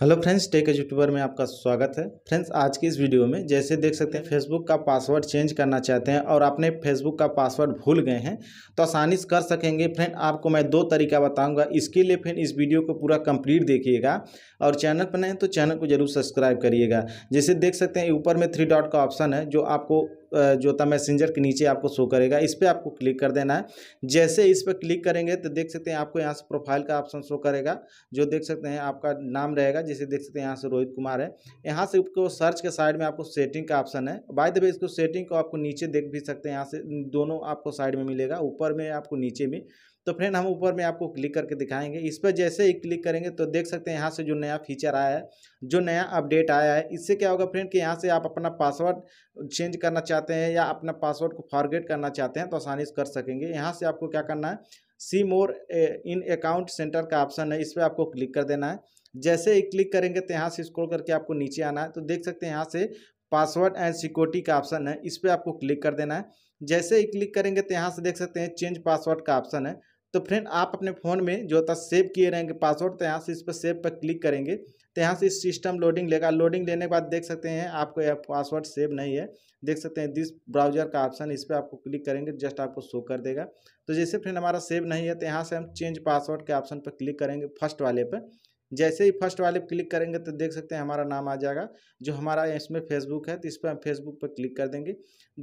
hello friends tech YouTuber में आपका स्वागत है फ्रेंड्स आज की इस वीडियो में जैसे देख सकते हैं फेसबुक का पासवर्ड चेंज करना चाहते हैं और आपने फेसबुक का पासवर्ड भूल गए हैं तो आसानी से कर सकेंगे फ्रेंड आपको मैं दो तरीका बताऊंगा इसके लिए फ्रेंड इस वीडियो को पूरा कंप्लीट देखिएगा और चैनल पर नहीं तो चैनल को जरूर सब्सक्राइब करिएगा जैसे देख सकते हैं ऊपर में थ्री डॉट का ऑप्शन है जो आपको जो था मैसेंजर के नीचे आपको शो करेगा इस पर आपको क्लिक कर देना है जैसे इस पर क्लिक करेंगे तो देख सकते हैं आपको यहाँ से प्रोफाइल का ऑप्शन शो करेगा जो देख सकते हैं आपका नाम रहेगा जैसे देख सकते हैं यहाँ से रोहित कुमार है यहाँ से आपको सर्च के साइड में आपको सेटिंग का ऑप्शन है बाय द वे इसको सेटिंग को आपको नीचे देख भी सकते हैं यहाँ से दोनों आपको साइड में मिलेगा ऊपर में आपको नीचे में तो फ्रेंड हम ऊपर में आपको क्लिक करके दिखाएंगे इस पर जैसे ही क्लिक करेंगे तो देख सकते हैं यहाँ से जो नया फीचर आया है जो नया अपडेट आया है इससे क्या होगा फ्रेंड कि यहाँ से आप अपना पासवर्ड चेंज करना चाहते हैं या अपना पासवर्ड को फॉरगेट करना चाहते हैं तो आसानी से कर सकेंगे यहाँ से आपको क्या करना है see more in account centre का ऑप्शन है इस पर आपको क्लिक कर देना है जैसे ही क्लिक करेंगे तो यहाँ से स्क्रॉल करके आपको नीचे आना है तो देख सकते हैं यहाँ से पासवर्ड एंड सिक्योरिटी का ऑप्शन है इस पर आपको क्लिक कर देना है जैसे ही क्लिक करेंगे तो यहाँ से देख सकते हैं चेंज पासवर्ड का ऑप्शन है तो फ्रेंड आप अपने फ़ोन में जो होता सेव किए रहेंगे पासवर्ड तो यहाँ से इस पर सेव पर क्लिक करेंगे तो यहाँ से इस सिस्टम लोडिंग लेगा लोडिंग लेने के बाद देख सकते हैं आपको यह पासवर्ड सेव नहीं है देख सकते हैं दिस ब्राउजर का ऑप्शन इस पर आपको क्लिक करेंगे जस्ट आपको शो कर देगा तो जैसे फ्रेंड हमारा सेव नहीं है तो यहाँ से हम चेंज पासवर्ड के ऑप्शन पर क्लिक करेंगे फर्स्ट वाले पर जैसे ही फर्स्ट वाले पर क्लिक करेंगे तो देख सकते हैं हमारा नाम आ जाएगा जो हमारा इसमें फेसबुक है तो इस पर हम फेसबुक पर क्लिक कर देंगे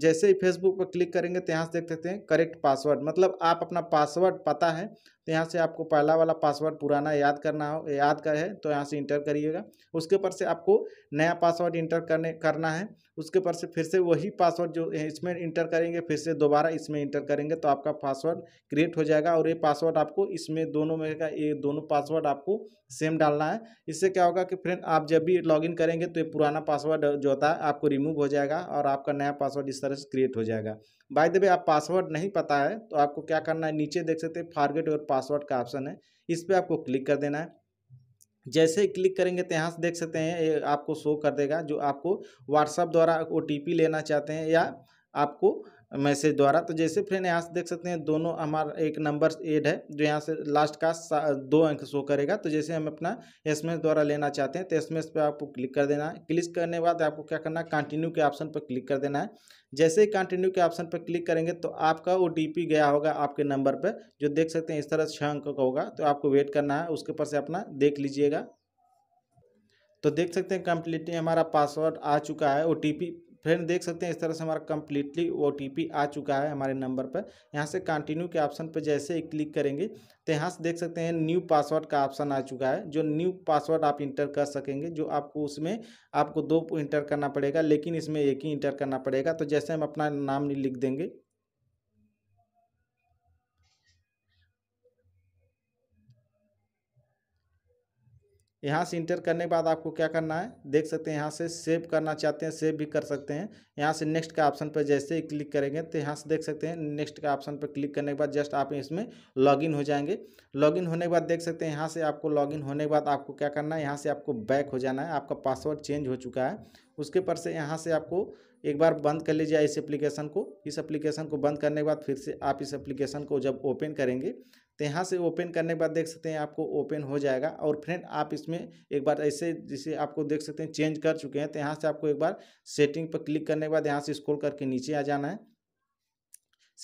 जैसे ही फेसबुक पर क्लिक करेंगे तो यहाँ से देख सकते हैं करेक्ट पासवर्ड मतलब आप अपना पासवर्ड पता है तो यहाँ से आपको पहला वाला पासवर्ड पुराना याद करना हो याद कर है तो यहाँ से इंटर करिएगा उसके ऊपर से आपको नया पासवर्ड इंटर करने करना है उसके ऊपर से फिर से वही पासवर्ड जो इसमें इंटर करेंगे फिर से दोबारा इसमें इंटर करेंगे तो आपका पासवर्ड क्रिएट हो जाएगा और ये पासवर्ड आपको इसमें दोनों में का ये दोनों पासवर्ड आपको सेम डालना है इससे क्या होगा कि फ्रेंड आप जब भी लॉगिन करेंगे तो ये पुराना पासवर्ड जो होता है आपको रिमूव हो जाएगा और आपका नया पासवर्ड इस तरह से क्रिएट हो जाएगा बाय द वे आप पासवर्ड नहीं पता है तो आपको क्या करना है नीचे देख सकते हैं फारगेट और पास पासवर्ड का ऑप्शन है इस पर आपको क्लिक कर देना है जैसे ही क्लिक करेंगे तो यहाँ से देख सकते हैं आपको शो कर देगा जो आपको व्हाट्सअप द्वारा ओ लेना चाहते हैं या आपको मैसेज द्वारा तो जैसे फ्रेंड यहाँ से देख सकते हैं दोनों हमारा एक नंबर एड है जो यहाँ से लास्ट का दो अंक शो करेगा तो जैसे हम अपना एस द्वारा लेना चाहते हैं तो एस पे आपको क्लिक कर देना है क्लिक करने के बाद आपको क्या करना है कंटिन्यू के ऑप्शन पर क्लिक कर देना है जैसे ही कंटिन्यू के ऑप्शन पर क्लिक करेंगे तो आपका ओ गया होगा आपके नंबर पर जो देख सकते हैं इस तरह छः अंक का होगा तो आपको वेट करना है उसके ऊपर से अपना देख लीजिएगा तो देख सकते हैं कम्प्लीटली हमारा पासवर्ड आ चुका है ओ फ्रेंड देख सकते हैं इस तरह से हमारा कम्प्लीटली ओ आ चुका है हमारे नंबर पर यहाँ से कंटिन्यू के ऑप्शन पर जैसे ही क्लिक करेंगे तो यहाँ से देख सकते हैं न्यू पासवर्ड का ऑप्शन आ चुका है जो न्यू पासवर्ड आप इंटर कर सकेंगे जो आपको उसमें आपको दो इंटर करना पड़ेगा लेकिन इसमें एक ही इंटर करना पड़ेगा तो जैसे हम अपना नाम लिख देंगे यहाँ से इंटर करने के बाद आपको क्या करना है देख सकते हैं यहाँ से सेव करना चाहते हैं सेव भी कर सकते हैं यहाँ से नेक्स्ट का ऑप्शन पर जैसे ही क्लिक करेंगे तो यहाँ से देख सकते हैं नेक्स्ट का ऑप्शन पर क्लिक करने के बाद जस्ट आप इसमें लॉगिन हो जाएंगे लॉगिन होने के बाद देख सकते हैं यहाँ से आपको लॉगिन होने के बाद आपको क्या करना है यहाँ से आपको बैक हो जाना है आपका पासवर्ड चेंज हो चुका है उसके पर से यहाँ से आपको एक बार बंद कर लीजिए इस एप्लीकेशन को इस एप्लीकेशन को बंद करने के बाद फिर से आप इस एप्लीकेशन को जब ओपन करेंगे तो यहाँ से ओपन करने के बाद देख सकते हैं आपको ओपन हो जाएगा और फ्रेंड आप इसमें एक बार ऐसे जिसे आपको देख सकते हैं चेंज कर चुके हैं तो यहाँ से आपको एक बार सेटिंग पर क्लिक करने के बाद यहाँ से स्क्रोल करके नीचे आ जाना है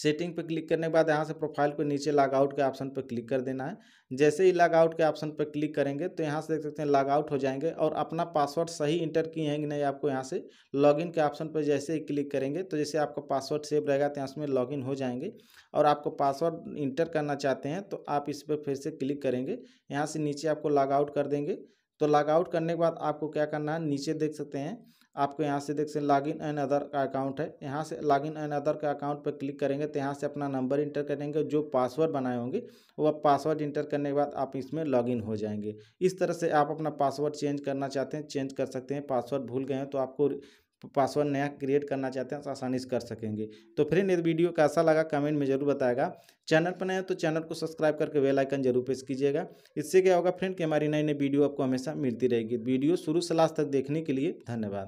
सेटिंग पर क्लिक करने के बाद यहाँ से प्रोफाइल को नीचे लॉगआउट के ऑप्शन पर क्लिक कर देना है जैसे ही लॉगआउट के ऑप्शन पर क्लिक करेंगे तो यहाँ से देख सकते हैं लॉगआउट हो जाएंगे और अपना पासवर्ड सही इंटर किए हैं कि नहीं आपको यहाँ से लॉगिन के ऑप्शन पर जैसे ही क्लिक करेंगे तो जैसे आपका पासवर्ड सेव रहेगा तो यहाँ उसमें लॉगिन हो जाएंगे और आपको पासवर्ड इंटर करना चाहते हैं तो आप इस पर फिर से क्लिक करेंगे यहाँ से नीचे आपको लॉगआउट कर देंगे तो लॉगआउट करने के बाद आपको क्या करना है नीचे देख सकते हैं आपको यहाँ से देख सकते लॉग इन एंड अदर का अकाउंट है यहाँ से लॉग इन एंड अदर का अकाउंट पर क्लिक करेंगे तो यहाँ से अपना नंबर इंटर करेंगे जो पासवर्ड बनाए होंगे वह पासवर्ड इंटर करने के बाद आप इसमें लॉग इन हो जाएंगे इस तरह से आप अपना पासवर्ड चेंज करना चाहते हैं चेंज कर सकते हैं पासवर्ड भूल गए हैं तो आपको पासवर्ड नया क्रिएट करना चाहते हैं तो आसानी से कर सकेंगे तो फ्रेंड ये वीडियो कैसा लगा कमेंट में जरूर बताएगा चैनल पर नए तो चैनल को सब्सक्राइब करके बेल आइकन जरूर प्रेस कीजिएगा इससे क्या होगा फ्रेंड कि हमारी नई नई वीडियो आपको हमेशा मिलती रहेगी वीडियो शुरू से लास्ट तक देखने के लिए धन्यवाद